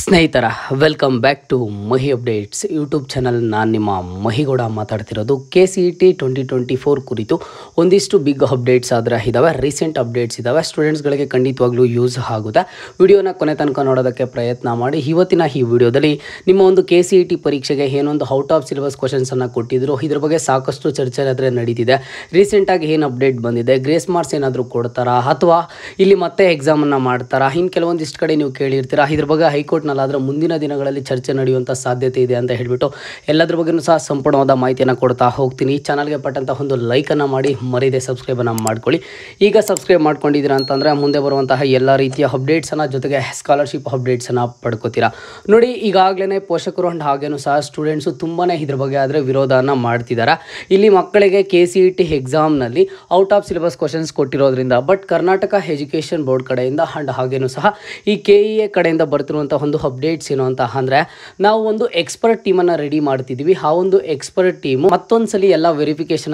ಸ್ನೇಹಿತರ welcome back to Mahi updates YouTube channel ನಾನು ನಿಮ್ಮ ಮಹಿಗೌಡ ಮಾತಾಡ್ತಿರೋದು K C E T twenty twenty four ಕುರಿತು ಒಂದಿಷ್ಟು ಬಿಗ್ ಅಪ್ಡೇಟ್ಸ್ ಆದರೆ ಇದ್ದಾವೆ ರೀಸೆಂಟ್ ಅಪ್ಡೇಟ್ಸ್ ಇದ್ದಾವೆ ಸ್ಟೂಡೆಂಟ್ಸ್ಗಳಿಗೆ ಖಂಡಿತವಾಗ್ಲೂ ಯೂಸ್ ಆಗುತ್ತೆ ವಿಡಿಯೋನ ಕೊನೆ ತನಕ ನೋಡೋದಕ್ಕೆ ಪ್ರಯತ್ನ ಮಾಡಿ ಇವತ್ತಿನ ಈ ವಿಡಿಯೋದಲ್ಲಿ ನಿಮ್ಮ ಒಂದು ಕೆ ಸಿ ಇ ಟಿ ಪರೀಕ್ಷೆಗೆ ಏನೊಂದು ಔಟ್ ಆಫ್ ಸಿಲೆಬಸ್ ಕ್ವಶನ್ಸನ್ನು ಕೊಟ್ಟಿದ್ರು ಇದ್ರ ಬಗ್ಗೆ ಸಾಕಷ್ಟು ಚರ್ಚೆ ಆದರೆ ನಡೀತಿದೆ ರೀಸೆಂಟಾಗಿ ಏನು ಅಪ್ಡೇಟ್ ಬಂದಿದೆ ಗ್ರೇಸ್ ಮಾರ್ಕ್ಸ್ ಏನಾದರೂ ಕೊಡ್ತಾರಾ ಅಥವಾ ಇಲ್ಲಿ ಮತ್ತೆ ಎಕ್ಸಾಮನ್ನು ಮಾಡ್ತಾರಾ ಇನ್ನು ಕೆಲವೊಂದಿಷ್ಟು ಕಡೆ ನೀವು ಕೇಳಿರ್ತೀರಾ ಇದ್ರ ಬಗ್ಗೆ ಹೈಕೋರ್ಟ್ ಕೋರ್ಟ್ನಲ್ಲಿ ಆದರೆ ಮುಂದಿನ ದಿನಗಳಲ್ಲಿ ಚರ್ಚೆ ನಡೆಯುವಂಥ ಸಾಧ್ಯತೆ ಇದೆ ಅಂತ ಹೇಳಿಬಿಟ್ಟು ಎಲ್ಲದ್ರ ಬಗ್ಗೆಯೂ ಸಹ ಸಂಪೂರ್ಣವಾದ ಮಾಹಿತಿಯನ್ನು ಕೊಡ್ತಾ ಹೋಗ್ತೀನಿ ಈ ಚಾನಲ್ಗೆ ಪಟ್ಟಂತಹ ಒಂದು ಲೈಕನ್ನು ಮಾಡಿ ಮರೀದೆ ಸಬ್ಸ್ಕ್ರೈಬನ್ನು ಮಾಡ್ಕೊಳ್ಳಿ ಈಗ ಸಬ್ಸ್ಕ್ರೈಬ್ ಮಾಡ್ಕೊಂಡಿದ್ದೀರಾ ಅಂತಂದರೆ ಮುಂದೆ ಬರುವಂತಹ ಎಲ್ಲ ರೀತಿಯ ಅಪ್ಡೇಟ್ಸನ್ನು ಜೊತೆಗೆ ಸ್ಕಾಲರ್ಶಿಪ್ ಅಪ್ಡೇಟ್ಸನ್ನು ಪಡ್ಕೋತೀರಾ ನೋಡಿ ಈಗಾಗಲೇ ಪೋಷಕರು ಅಂಡ್ ಹಾಗೇನು ಸಹ ಸ್ಟೂಡೆಂಟ್ಸು ತುಂಬಾ ಇದ್ರ ಬಗ್ಗೆ ಆದರೆ ವಿರೋಧನ ಮಾಡ್ತಿದ್ದಾರೆ ಇಲ್ಲಿ ಮಕ್ಕಳಿಗೆ ಕೆ ಸಿ ಇ ಟಿ ಎಕ್ಸಾಮ್ನಲ್ಲಿ ಔಟ್ ಆಫ್ ಸಿಲೆಬಸ್ ಕ್ವಶನ್ಸ್ ಕೊಟ್ಟಿರೋದ್ರಿಂದ ಬಟ್ ಕರ್ನಾಟಕ ಎಜುಕೇಷನ್ ಬೋರ್ಡ್ ಕಡೆಯಿಂದ ಅಂಡ್ ಹಾಗೇನು ಸಹ ಈ ಕೆ e ಕಡೆಯಿಂದ ಬರ್ತಿರುವಂಥ ಒಂದು ಅಪ್ಡೇಟ್ಸ್ ಏನು ಅಂತ ಅಂದ್ರೆ ನಾವು ಒಂದು ಎಕ್ಸ್ಪರ್ಟ್ ಟೀಮನ್ನು ರೆಡಿ ಮಾಡ್ತಿದೀವಿ ಆ ಒಂದು ಎಕ್ಸ್ಪರ್ಟ್ ಟೀಮ್ ಮತ್ತೊಂದ್ಸಲಿ ಎಲ್ಲ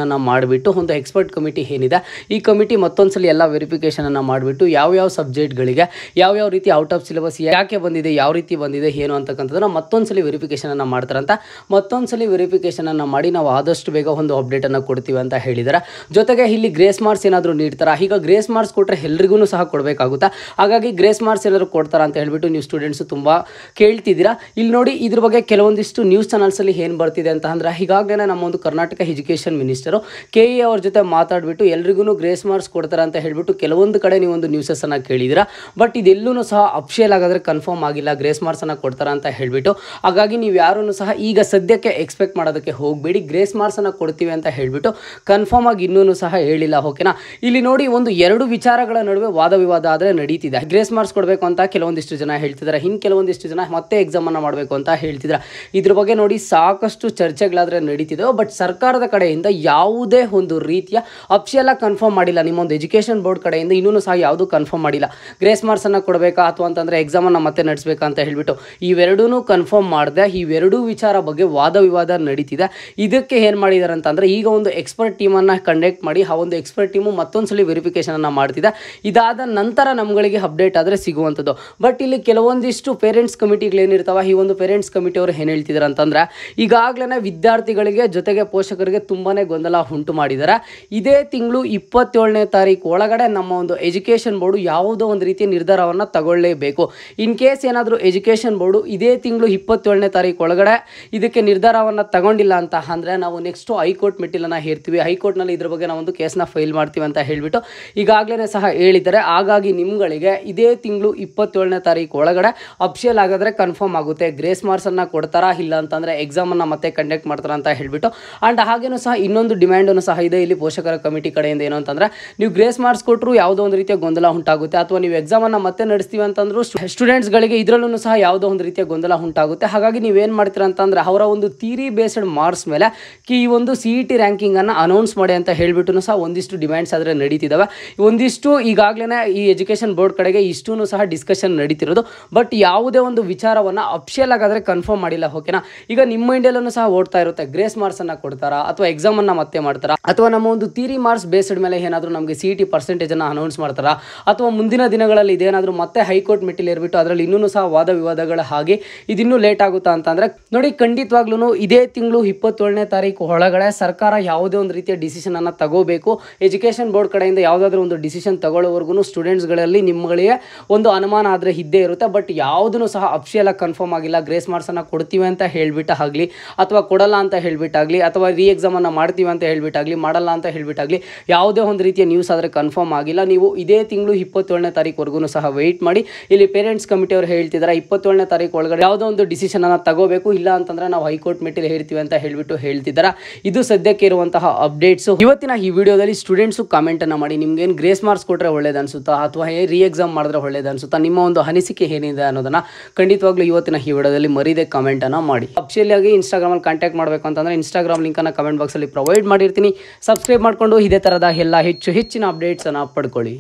ಅನ್ನ ಮಾಡಿಬಿಟ್ಟು ಒಂದು ಎಕ್ಸ್ಪರ್ಟ್ ಕಮಿಟಿ ಏನಿದೆ ಈ ಕಮಿಟಿ ಮತ್ತೊಂದ್ಸಲಿ ಎಲ್ಲ ವೆರಿಫಿಕೇಷನನ್ನು ಮಾಡಿಬಿಟ್ಟು ಯಾವ ಯಾವ್ಯಾವ ಸಬ್ಜೆಕ್ಟ್ಗಳಿಗೆ ಯಾವ್ಯಾವ ರೀತಿ ಔಟ್ ಆಫ್ ಸಿಲೆಬಸ್ ಯಾಕೆ ಬಂದಿದೆ ಯಾವ ರೀತಿ ಬಂದಿದೆ ಏನು ಅಂತಕ್ಕಂಥದ್ದನ್ನು ಮತ್ತೊಂದ್ಸಲಿ ಅನ್ನ ಮಾಡ್ತಾರಂತ ಮತ್ತೊಂದ್ಸಲಿ ಅನ್ನ ಮಾಡಿ ನಾವು ಆದಷ್ಟು ಬೇಗ ಒಂದು ಅಪ್ಡೇಟನ್ನು ಕೊಡ್ತೀವಿ ಅಂತ ಹೇಳಿದರ ಜೊತೆಗೆ ಇಲ್ಲಿ ಗ್ರೇಸ್ ಮಾರ್ಕ್ಸ್ ಏನಾದರೂ ನೀಡ್ತಾರಾ ಈಗ ಗ್ರೇಸ್ ಮಾರ್ಕ್ಸ್ ಕೊಟ್ಟರೆ ಎಲ್ರಿಗೂ ಸಹ ಕೊಡಬೇಕಾಗುತ್ತಾ ಹಾಗಾಗಿ ಗ್ರೇಸ್ ಮಾರ್ಕ್ಸ್ ಏನಾದರೂ ಕೊಡ್ತಾರ ಅಂತ ಹೇಳಿಬಿಟ್ಟು ನೀವು ಸ್ಟೂಡೆಂಟ್ಸ್ ತುಂಬಾ ಅಥವಾ ಕೇಳ್ತಿದ್ದೀರಾ ಇಲ್ಲಿ ನೋಡಿ ಇದ್ರ ಬಗ್ಗೆ ಕೆಲವೊಂದಿಷ್ಟು ನ್ಯೂಸ್ ಚಾನಲ್ಸಲ್ಲಿ ಏನು ಬರ್ತಿದೆ ಅಂತ ಅಂದ್ರೆ ಈಗಾಗಲೇ ನಮ್ಮ ಒಂದು Karnataka education minister K A ಅವ್ರ ಜೊತೆ ಮಾತಾಡಿಬಿಟ್ಟು ಎಲ್ರಿಗೂ ಗ್ರೇಸ್ ಮಾರ್ಕ್ಸ್ ಕೊಡ್ತಾರೆ ಅಂತ ಹೇಳಿಬಿಟ್ಟು ಕೆಲವೊಂದು ಕಡೆ ನೀವು ಒಂದು ನ್ಯೂಸಸ್ಸನ್ನು ಕೇಳಿದ್ದೀರಾ ಬಟ್ ಇದೆಲ್ಲೂ ಸಹ ಅಪ್ಷಿಯಲ್ ಆಗಾದರೆ ಕನ್ಫರ್ಮ್ ಆಗಿಲ್ಲ ಗ್ರೇಸ್ ಮಾರ್ಕ್ಸನ್ನು ಕೊಡ್ತಾರ ಅಂತ ಹೇಳಿಬಿಟ್ಟು ಹಾಗಾಗಿ ನೀವು ಯಾರನ್ನು ಸಹ ಈಗ ಸದ್ಯಕ್ಕೆ ಎಕ್ಸ್ಪೆಕ್ಟ್ ಮಾಡೋದಕ್ಕೆ ಹೋಗಬೇಡಿ ಗ್ರೇಸ್ ಮಾರ್ಕ್ಸನ್ನು ಕೊಡ್ತೀವಿ ಅಂತ ಹೇಳಿಬಿಟ್ಟು ಕನ್ಫರ್ಮ್ ಆಗಿ ಇನ್ನೂ ಸಹ ಹೇಳಿಲ್ಲ ಓಕೆನಾ ಇಲ್ಲಿ ನೋಡಿ ಒಂದು ಎರಡು ವಿಚಾರಗಳ ನಡುವೆ ವಾದ ವಿವಾದ ಆದರೆ ನಡೀತಿದೆ ಗ್ರೇಸ್ ಮಾರ್ಕ್ಸ್ ಕೊಡಬೇಕು ಅಂತ ಕೆಲವೊಂದಿಷ್ಟು ಜನ ಹೇಳ್ತಿದ್ದಾರೆ ಇನ್ನು ಒಂದಿಷ್ಟು ಜನ ಮತ್ತೆ ಎಕ್ಸಾಮನ್ನು ಮಾಡಬೇಕು ಅಂತ ಹೇಳ್ತಿದ್ರು ಇದ್ರ ಬಗ್ಗೆ ನೋಡಿ ಸಾಕಷ್ಟು ಚರ್ಚೆಗಳಾದರೆ ನಡೀತಿದ್ದವು ಬಟ್ ಸರ್ಕಾರದ ಕಡೆಯಿಂದ ಯಾವುದೇ ಒಂದು ರೀತಿಯ ಅಪ್ಷೆಲ್ಲ ಕನ್ಫರ್ಮ್ ಮಾಡಿಲ್ಲ ನಿಮ್ಮೊಂದು ಎಜುಕೇಷನ್ ಬೋರ್ಡ್ ಕಡೆಯಿಂದ ಇನ್ನೂ ಸಹ ಯಾವುದೂ ಕನ್ಫರ್ಮ್ ಮಾಡಿಲ್ಲ ಗ್ರೇಸ್ ಮಾರ್ಕ್ಸನ್ನು ಕೊಡಬೇಕಾ ಅಥವಾ ಅಂತಂದರೆ ಎಕ್ಸಾಮನ್ನು ಮತ್ತೆ ನಡೆಸಬೇಕಾ ಅಂತ ಹೇಳಿಬಿಟ್ಟು ಇವೆರಡೂ ಕನ್ಫರ್ಮ್ ಮಾಡಿದೆ ಇವೆರಡೂ ವಿಚಾರ ಬಗ್ಗೆ ವಾದ ವಿವಾದ ನಡೀತಿದೆ ಇದಕ್ಕೆ ಏನು ಮಾಡಿದಾರೆ ಅಂತಂದರೆ ಈಗ ಒಂದು ಎಕ್ಸ್ಪರ್ಟ್ ಟೀಮನ್ನು ಕಂಡಕ್ಟ್ ಮಾಡಿ ಆ ಒಂದು ಎಕ್ಸ್ಪರ್ಟ್ ಟೀಮು ಮತ್ತೊಂದು ಸಲ ವೆರಿಫಿಕೇಶನನ್ನು ಮಾಡ್ತಿದೆ ಇದಾದ ನಂತರ ನಮ್ಗಳಿಗೆ ಅಪ್ಡೇಟ್ ಆದರೆ ಸಿಗುವಂಥದ್ದು ಬಟ್ ಇಲ್ಲಿ ಕೆಲವೊಂದಿಷ್ಟು ಪೇರೆಂಟ್ಸ್ ಕಮಿಟಿಗಳೇನಿರ್ತಾವ ಈ ಒಂದು ಪೇರೆಂಟ್ಸ್ ಕಮಿಟಿ ಅವರು ಏನು ಹೇಳ್ತಿದ್ದಾರೆ ಅಂತಂದ್ರೆ ಈಗಾಗಲೇ ವಿದ್ಯಾರ್ಥಿಗಳಿಗೆ ಜೊತೆಗೆ ಪೋಷಕರಿಗೆ ತುಂಬಾ ಗೊಂದಲ ಉಂಟು ಮಾಡಿದ್ದಾರೆ ಇದೇ ತಿಂಗಳು ಇಪ್ಪತ್ತೇಳನೇ ತಾರೀಕು ಒಳಗಡೆ ನಮ್ಮ ಒಂದು ಎಜುಕೇಷನ್ ಬೋರ್ಡು ಯಾವುದೋ ಒಂದು ರೀತಿಯ ನಿರ್ಧಾರವನ್ನು ತಗೊಳ್ಳೇಬೇಕು ಇನ್ ಕೇಸ್ ಏನಾದರೂ ಎಜುಕೇಷನ್ ಬೋರ್ಡು ಇದೇ ತಿಂಗಳು ಇಪ್ಪತ್ತೇಳನೇ ತಾರೀಕು ಒಳಗಡೆ ಇದಕ್ಕೆ ನಿರ್ಧಾರವನ್ನು ತಗೊಂಡಿಲ್ಲ ಅಂತ ಅಂದರೆ ನಾವು ನೆಕ್ಸ್ಟು ಹೈಕೋರ್ಟ್ ಮೆಟ್ಟಿಲನ್ನು ಹೇರ್ತೀವಿ ಹೈಕೋರ್ಟ್ನಲ್ಲಿ ಇದ್ರ ಬಗ್ಗೆ ನಾವೊಂದು ಕೇಸನ್ನ ಫೈಲ್ ಮಾಡ್ತೀವಿ ಅಂತ ಹೇಳಿಬಿಟ್ಟು ಈಗಾಗಲೇ ಸಹ ಹೇಳಿದ್ದಾರೆ ಹಾಗಾಗಿ ನಿಮ್ಗಳಿಗೆ ಇದೇ ತಿಂಗಳು ಇಪ್ಪತ್ತೇಳನೇ ತಾರೀಕು ಒಳಗಡೆ ಅಫಿಷಿಯಲ್ ಆಗಿದ್ರೆ ಕನ್ಫರ್ಮ್ ಆಗುತ್ತೆ ಗ್ರೇಸ್ ಮಾರ್ಕ್ಸನ್ನು ಕೊಡ್ತಾರಾ ಇಲ್ಲ ಅಂತಂದರೆ ಎಕ್ಸಾಮನ್ನು ಮತ್ತೆ ಕಂಡಕ್ಟ್ ಮಾಡ್ತಾರ ಅಂತ ಹೇಳಿಬಿಟ್ಟು ಆ್ಯಂಡ್ ಹಾಗೇನೂ ಸಹ ಇನ್ನೊಂದು ಡಿಮ್ಯಾಂಡನ್ನು ಸಹ ಇದೆ ಇಲ್ಲಿ ಪೋಷಕರ ಕಮಿಟಿ ಕಡೆಯಿಂದ ಏನು ಅಂತಂದರೆ ನೀವು ಗ್ರೇಸ್ ಮಾರ್ಕ್ಸ್ ಕೊಟ್ಟರು ಯಾವುದೋ ಒಂದು ರೀತಿಯ ಗೊಂದಲ ಉಂಟಾಗುತ್ತೆ ಅಥವಾ ನೀವು ಎಕ್ಸಾಮನ್ನು ಮತ್ತೆ ನಡೆಸ್ತೀವಿ ಅಂತಂದ್ರೂ ಸ್ಟೂಡೆಂಟ್ಸ್ಗಳಿಗೆ ಇದರಲ್ಲೂ ಸಹ ಯಾವುದೋ ಒಂದು ರೀತಿಯ ಗೊಂದಲ ಉಂಟಾಗುತ್ತೆ ಹಾಗಾಗಿ ನೀವೇನು ಮಾಡ್ತೀರಾ ಅಂತಂದರೆ ಅವರ ಒಂದು ಥೀರಿ ಬೇಸ್ಡ್ ಮಾರ್ಕ್ಸ್ ಮೇಲೆ ಈ ಒಂದು ಸಿ ಇ ಟಿ ರ್ಯಾಂಕಿಂಗನ್ನು ಅನೌನ್ಸ್ ಮಾಡಿ ಅಂತ ಹೇಳಿಬಿಟ್ಟು ಸಹ ಒಂದಿಷ್ಟು ಡಿಮ್ಯಾಂಡ್ಸ್ ಆದರೆ ನಡೀತಿದ್ದಾವೆ ಒಂದಿಷ್ಟು ಈಗಾಗಲೇ ಈ ಎಜುಕೇಷನ್ ಬೋರ್ಡ್ ಕಡೆಗೆ ಇಷ್ಟೂ ಸಹ ಡಿಸ್ಕಷನ್ ನಡೀತಿರೋದು ಬಟ್ ಯಾವ ಯಾವುದೇ ಒಂದು ವಿಚಾರವನ್ನು ಅಪ್ಷಿಯಲ್ ಆಗಾದರೆ ಕನ್ಫರ್ಮ್ ಮಾಡಿಲ್ಲ ಓಕೆನಾ ಈಗ ನಿಮ್ಮ ಇಂಡಿಯಲ್ಲೂ ಸಹ ಓಡ್ತಾ ಇರುತ್ತೆ ಗ್ರೇಸ್ ಮಾರ್ಕ್ಸ್ ಕೊಡ್ತಾರಾ ಅಥವಾ ಎಕ್ಸಾಮ್ ಮತ್ತೆ ಮಾಡ್ತಾರಾ ಅಥವಾ ನಮ್ಮ ಒಂದು ಥಿಯರಿ ಮಾರ್ಕ್ಸ್ ಬೇಸ್ಡ್ ಮೇಲೆ ಏನಾದರೂ ನಮಗೆ ಸಿ ಟಿ ಪರ್ಸೆಂಟೇಜನ್ನು ಅನೌನ್ಸ್ ಮಾಡ್ತಾರಾ ಅಥವಾ ಮುಂದಿನ ದಿನಗಳಲ್ಲಿ ಇದೇನಾದರೂ ಮತ್ತೆ ಹೈಕೋರ್ಟ್ ಇರ್ಬಿಟ್ಟು ಅದರಲ್ಲಿ ಇನ್ನೂ ಸಹ ವಾದ ವಿವಾದಗಳ ಹಾಗೆ ಇದಿನ್ನೂ ಲೇಟ್ ಆಗುತ್ತಾ ಅಂತಂದರೆ ನೋಡಿ ಖಂಡಿತವಾಗ್ಲೂ ಇದೇ ತಿಂಗಳು ಇಪ್ಪತ್ತೇಳನೇ ತಾರೀಕು ಒಳಗಡೆ ಸರ್ಕಾರ ಯಾವುದೇ ಒಂದು ರೀತಿಯ ಡಿಸಿಷನ್ ತಗೋಬೇಕು ಎಜುಕೇಷನ್ ಬೋರ್ಡ್ ಕಡೆಯಿಂದ ಯಾವುದಾದ್ರೂ ಒಂದು ಡಿಸಿಷನ್ ತಗೊಳ್ಳೋವರೆಗೂ ಸ್ಟೂಡೆಂಟ್ಸ್ಗಳಲ್ಲಿ ನಿಮ್ಮಗಳಿಗೆ ಒಂದು ಅನುಮಾನ ಆದರೆ ಇದ್ದೇ ಇರುತ್ತೆ ಬಟ್ ಯಾವ ಯಾವುದೂ ಸಹ ಅಫಿಷಿಯಲ್ ಕನ್ಫರ್ಮ್ ಆಗಿಲ್ಲ ಗ್ರೇಸ್ ಮಾರ್ಕ್ಸನ್ನು ಕೊಡ್ತೀವಿ ಅಂತ ಹೇಳಿಬಿಟ್ಟಾಗಲಿ ಅಥವಾ ಕೊಡಲ್ಲ ಅಂತ ಹೇಳಿಬಿಟ್ಟಾಗಲಿ ಅಥವಾ ರೀ ಎಕ್ಸಾಮನ್ನು ಮಾಡ್ತೀವಿ ಅಂತ ಹೇಳಿಬಿಟ್ಟಾಗಲಿ ಮಾಡಲ್ಲ ಅಂತ ಹೇಳಿಬಿಟ್ಟಾಗಲಿ ಯಾವುದೇ ಒಂದು ರೀತಿಯ ನ್ಯೂಸ್ ಆದರೆ ಕನ್ಫರ್ಮ್ ಆಗಿಲ್ಲ ನೀವು ಇದೇ ತಿಂಗಳು ಇಪ್ಪತ್ತೇಳನೇ ತಾರೀಕುವರೆಗೂ ಸಹ ವೆಯ್ಟ್ ಮಾಡಿ ಇಲ್ಲಿ ಪೇರೆಂಟ್ಸ್ ಕಮಿಟಿ ಅವರು ಹೇಳ್ತಿದ್ದಾರೆ ಇಪ್ಪತ್ತೇಳನೇ ತಾರೀಕು ಒಳಗಡೆ ಯಾವುದೋ ಒಂದು ಡಿಸಿಷನ್ ತಗೋಬೇಕು ಇಲ್ಲ ಅಂತಂದ್ರೆ ನಾವು ಹೈಕೋರ್ಟ್ ಮೆಟ್ಟಿಲು ಹೇಳ್ತೀವಿ ಅಂತ ಹೇಳಿಬಿಟ್ಟು ಹೇಳ್ತಿದ್ದಾರೆ ಇದು ಸದ್ಯಕ್ಕೆ ಇರುವಂತಹ ಅಪ್ಡೇಟ್ಸ್ ಇವತ್ತಿನ ಈ ವಿಡಿಯೋದಲ್ಲಿ ಸ್ಟೂಡೆಂಟ್ಸು ಕಾಮೆಂಟ್ ಮಾಡಿ ನಿಮ್ಗೆ ಗ್ರೇಸ್ ಮಾರ್ಕ್ಸ್ ಕೊಟ್ಟರೆ ಒಳ್ಳೇದು ಅನ್ಸುತ್ತಾ ಅಥವಾ ರೀ ಎಕ್ಸಾಮ್ ಮಾಡಿದ್ರೆ ಒಳ್ಳೇದು ಅನ್ಸುತ್ತಾ ನಿಮ್ಮ ಒಂದು ಅನಿಸಿಕೆ ಏನಿದೆ ಅನ್ನೋದನ್ನ ಅನ್ನೋದನ್ನ ಖಂಡಿತವಾಗ್ಲೂ ಇವತ್ತಿನ ಈ ವಿಡಿಯೋದಲ್ಲಿ ಮರೀದೆ ಕಾಮೆಂಟ್ ಅನ್ನ ಮಾಡಿ ಆಗಿ ಇನ್ಸ್ಟಾಗ್ರಾಮ್ ಅಲ್ಲಿ ಕಾಂಟ್ಯಾಕ್ಟ್ ಮಾಡಬೇಕು ಅಂತಂದ್ರೆ ಇನ್ಸ್ಟಾಗ್ರಾಮ್ ಲಿಂಕ್ ಅನ್ನ ಕಮೆಂಟ್ ಬಾಕ್ಸ್ ಅಲ್ಲಿ ಪ್ರೊವೈಡ್ ಮಾಡಿರ್ತೀನಿ ಸಬ್ಸ್ಕ್ರೈಬ್ ಮಾಡ್ಕೊಂಡು ಇದೇ ತರದ ಎಲ್ಲ ಹೆಚ್ಚು ಹೆಚ್ಚಿನ ಅಪ್ಡೇಟ್ಸ್ ಅನ್ನ ಪಡ್ಕೊಳ್ಳಿ